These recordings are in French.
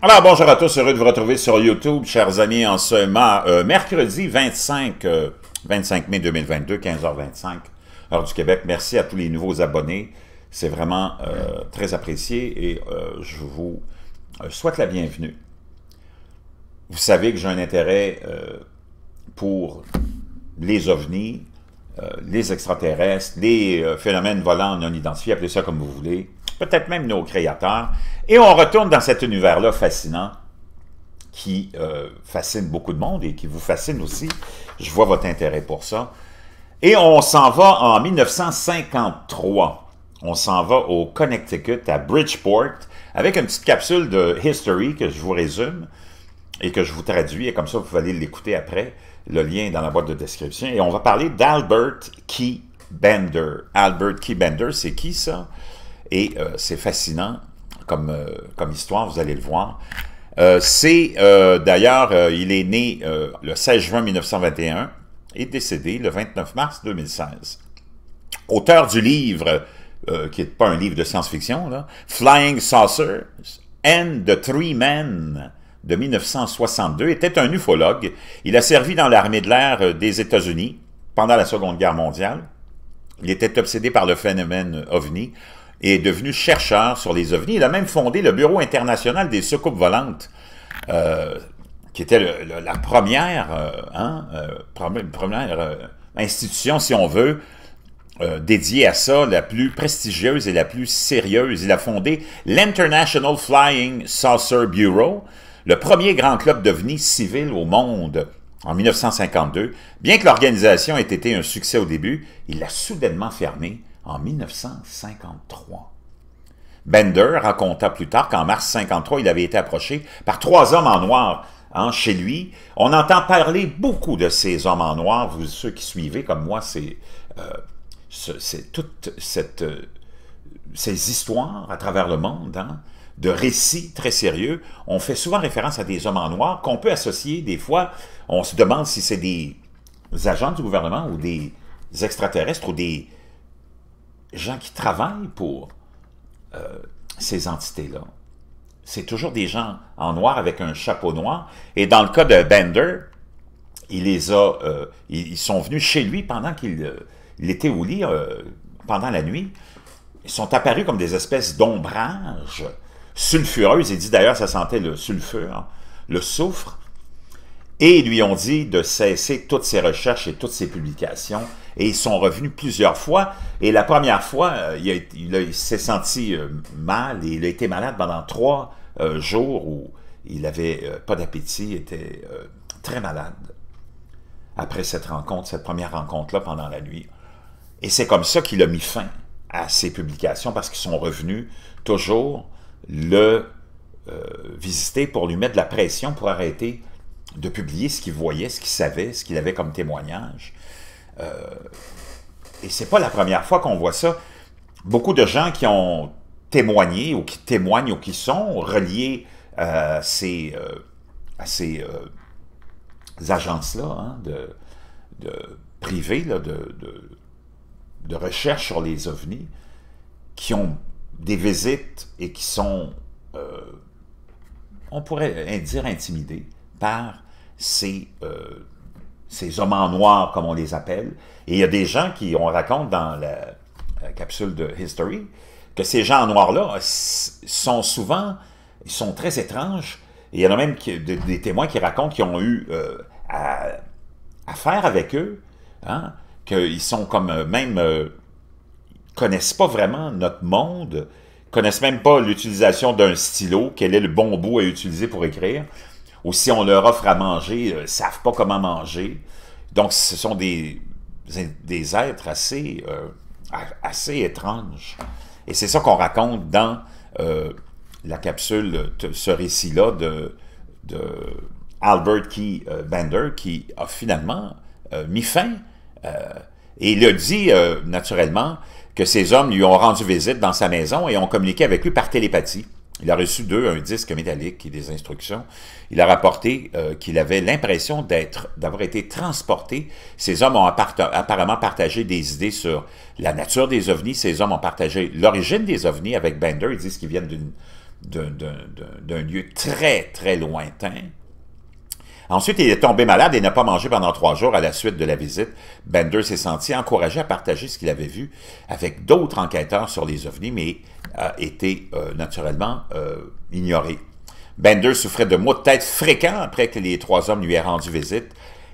Alors, bonjour à tous, heureux de vous retrouver sur YouTube, chers amis, en ce euh, mercredi 25, 25 euh, mai 2022, 15h25, heure du Québec. Merci à tous les nouveaux abonnés, c'est vraiment euh, très apprécié et je vous souhaite la bienvenue. Vous savez que j'ai un intérêt pour les ovnis, les extraterrestres, les phénomènes volants non identifiés, appelez ça comme vous voulez, peut-être même nos créateurs. Et on retourne dans cet univers-là fascinant qui euh, fascine beaucoup de monde et qui vous fascine aussi. Je vois votre intérêt pour ça. Et on s'en va en 1953. On s'en va au Connecticut, à Bridgeport, avec une petite capsule de History que je vous résume et que je vous traduis, et comme ça, vous allez l'écouter après. Le lien est dans la boîte de description. Et on va parler d'Albert Key Bender. Albert Key Bender, c'est qui ça? Et euh, c'est fascinant euh, comme, histoire, vous allez le voir. Euh, c'est, d'ailleurs, il est né le 16 juin 1921 et décédé le 29 mars 2016. Auteur du livre, qui n'est pas un livre de science-fiction, Flying Saucers and the Three Men, de 1962, était un ufologue. Il a servi dans l'armée de l'air des États-Unis pendant la Seconde Guerre mondiale. Il était obsédé par le phénomène OVNI et est devenu chercheur sur les ovnis. Il a même fondé le Bureau international des soucoupes volantes, euh, qui était la première, euh, hein, euh, première institution, si on veut, dédiée à ça, la plus prestigieuse et la plus sérieuse. Il a fondé l'International Flying Saucer Bureau, le premier grand club d'ovnis civil au monde en 1952. Bien que l'organisation ait été un succès au début, il l'a soudainement fermé en 1953. Bender raconta plus tard qu'en mars 1953, il avait été approché par trois hommes en noir hein, chez lui. On entend parler beaucoup de ces hommes en noir. Vous, ceux qui suivez, comme moi, c'est euh, toutes euh, ces histoires à travers le monde, hein, de récits très sérieux. On fait souvent référence à des hommes en noir qu'on peut associer des fois. On se demande si c'est des agents du gouvernement ou des extraterrestres ou des gens qui travaillent pour euh, ces entités-là, c'est toujours des gens en noir avec un chapeau noir. Et dans le cas de Bender, il les a, euh, ils sont venus chez lui pendant qu'il euh, était au lit, pendant la nuit. Ils sont apparus comme des espèces d'ombrages sulfureuses. Il dit d'ailleurs, ça sentait le sulfure, le soufre. Et ils lui ont dit de cesser toutes ses recherches et toutes ses publications et ils sont revenus plusieurs fois. Et la première fois, euh, il, s'est senti euh, mal et il a été malade pendant trois euh, jours où il n'avait pas d'appétit, était très malade après cette rencontre, cette première rencontre-là pendant la nuit. Et c'est comme ça qu'il a mis fin à ses publications parce qu'ils sont revenus toujours le visiter pour lui mettre de la pression pour arrêter de publier ce qu'il voyait, ce qu'il savait, ce qu'il avait comme témoignage. Euh, et c'est pas la première fois qu'on voit ça. Beaucoup de gens qui ont témoigné ou qui témoignent ou qui sont reliés euh, à ces, euh, ces agences-là hein, de, de privées de, de, recherche sur les ovnis qui ont des visites et qui sont, on pourrait dire, intimidés par ces, ces hommes en noir, comme on les appelle. Et il y a des gens qui, on raconte dans la, euh, capsule de History, que ces gens en noir-là sont souvent, ils sont très étranges. il y en a même des, témoins qui racontent qu'ils ont eu euh, à, faire avec eux, hein, qu'ils sont comme euh, même, connaissent pas vraiment notre monde, connaissent même pas l'utilisation d'un stylo, quel est le bon bout à utiliser pour écrire ou si on leur offre à manger, euh, ils ne savent pas comment manger. Donc, ce sont des, des êtres assez, euh, assez étranges. Et c'est ça qu'on raconte dans euh, la capsule, ce récit-là de, de, Albert Key Bender, qui a finalement mis fin. et il a dit, naturellement, que ces hommes lui ont rendu visite dans sa maison et ont communiqué avec lui par télépathie. Il a reçu d'eux un disque métallique et des instructions. Il a rapporté euh, qu'il avait l'impression d'être, d'avoir été transporté. Ces hommes ont apparemment partagé des idées sur la nature des ovnis. Ces hommes ont partagé l'origine des ovnis avec Bender. Ils disent qu'ils viennent d'un lieu très, très lointain. Ensuite, il est tombé malade et n'a pas mangé pendant trois jours à la suite de la visite. Bender s'est senti encouragé à partager ce qu'il avait vu avec d'autres enquêteurs sur les ovnis, mais a été euh, naturellement euh, ignoré. Bender souffrait de maux de tête fréquents après que les trois hommes lui aient rendu visite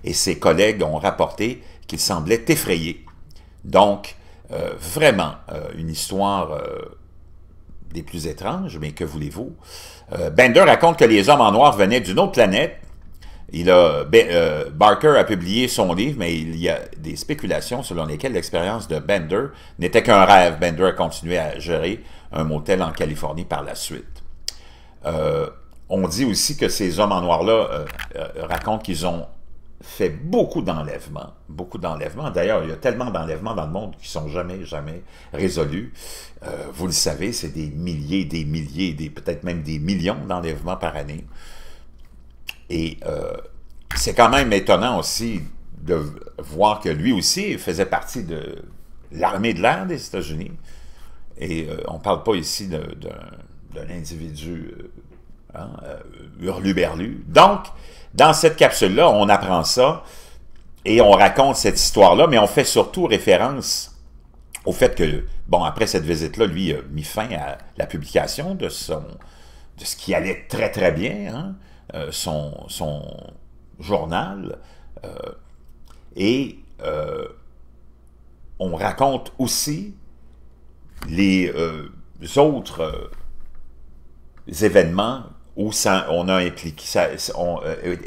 et ses collègues ont rapporté qu'il semblait effrayé. Donc, euh, vraiment, une histoire des plus étranges, mais que voulez-vous? Bender raconte que les hommes en noir venaient d'une autre planète a, ben, euh, Barker a publié son livre, mais il y a des spéculations selon lesquelles l'expérience de Bender n'était qu'un rêve. Bender a continué à gérer un motel en Californie par la suite. Euh, on dit aussi que ces hommes en noir-là euh, racontent qu'ils ont fait beaucoup d'enlèvements, beaucoup d'enlèvements. D'ailleurs, il y a tellement d'enlèvements dans le monde qui sont jamais, jamais résolus. vous le savez, c'est des milliers, des milliers, des peut-être même des millions d'enlèvements par année. Et euh, c'est quand même étonnant aussi de voir que lui aussi faisait partie de l'armée de l'air des États-Unis. Et euh, on ne parle pas ici d'un individu euh, hein, hurluberlu. Donc, dans cette capsule-là, on apprend ça et on raconte cette histoire-là, mais on fait surtout référence au fait que, bon, après cette visite-là, lui a mis fin à la publication de son de ce qui allait très, très bien. Hein. Euh, son, journal euh, et euh, on raconte aussi les autres événements où, on a impliqué,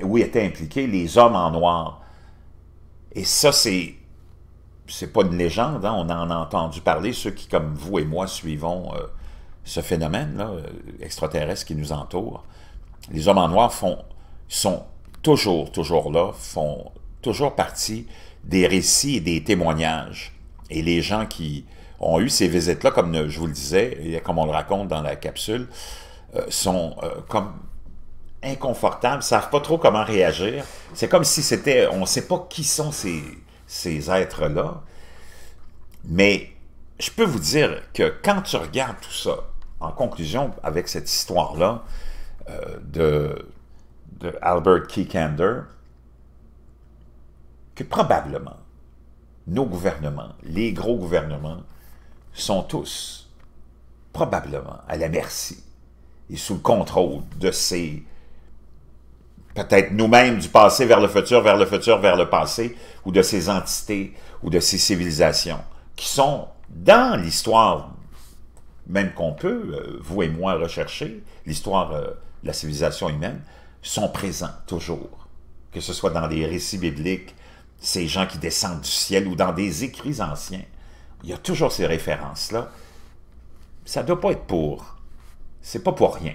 où étaient impliqués les hommes en noir. Et ça, c'est c'est pas une légende, hein, on en a entendu parler, ceux qui, comme vous et moi, suivons ce phénomène extraterrestre qui nous entoure les hommes en noir sont toujours, toujours là, font toujours partie des récits et des témoignages. Et les gens qui ont eu ces visites-là, comme je vous le disais, et comme on le raconte dans la capsule, euh, sont euh, comme inconfortables, savent pas trop comment réagir. C'est comme si c'était, on ne sait pas qui sont ces, ces êtres-là, mais je peux vous dire que quand tu regardes tout ça, en conclusion avec cette histoire-là, euh, de, Albert Kikander que probablement nos gouvernements, les gros gouvernements, sont tous probablement à la merci et sous le contrôle de ces peut-être nous-mêmes du passé vers le futur, vers le futur, vers le passé, ou de ces entités ou de ces civilisations qui sont dans l'histoire, même qu'on peut, euh, vous et moi, rechercher, l'histoire euh, la civilisation humaine, sont présents toujours. Que ce soit dans les récits bibliques, ces gens qui descendent du ciel ou dans des écrits anciens, il y a toujours ces références-là. Ça ne doit pas être pour. C'est pas pour rien.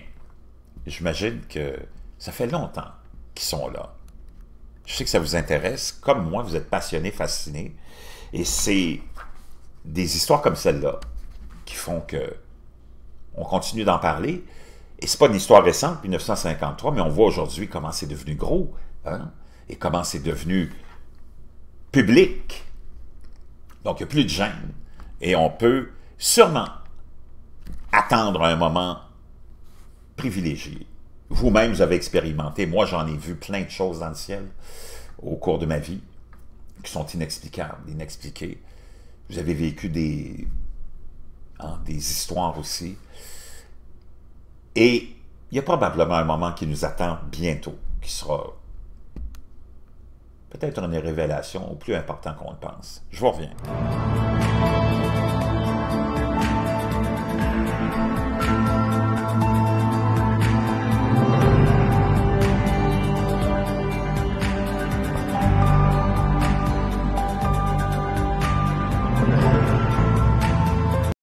J'imagine que ça fait longtemps qu'ils sont là. Je sais que ça vous intéresse. Comme moi, vous êtes passionné, fasciné. Et c'est des histoires comme celle-là qui font que on continue d'en parler. Et n'est pas une histoire récente, 1953, mais on voit aujourd'hui comment c'est devenu gros, hein, et comment c'est devenu public. Donc, il n'y a plus de gêne. Et on peut sûrement attendre un moment privilégié. Vous-même, vous avez expérimenté. Moi, j'en ai vu plein de choses dans le ciel au cours de ma vie qui sont inexplicables, inexpliquées. Vous avez vécu des, hein, des histoires aussi. Et il y a probablement un moment qui nous attend bientôt, qui sera peut-être une révélation au plus important qu'on le pense. Je vous reviens.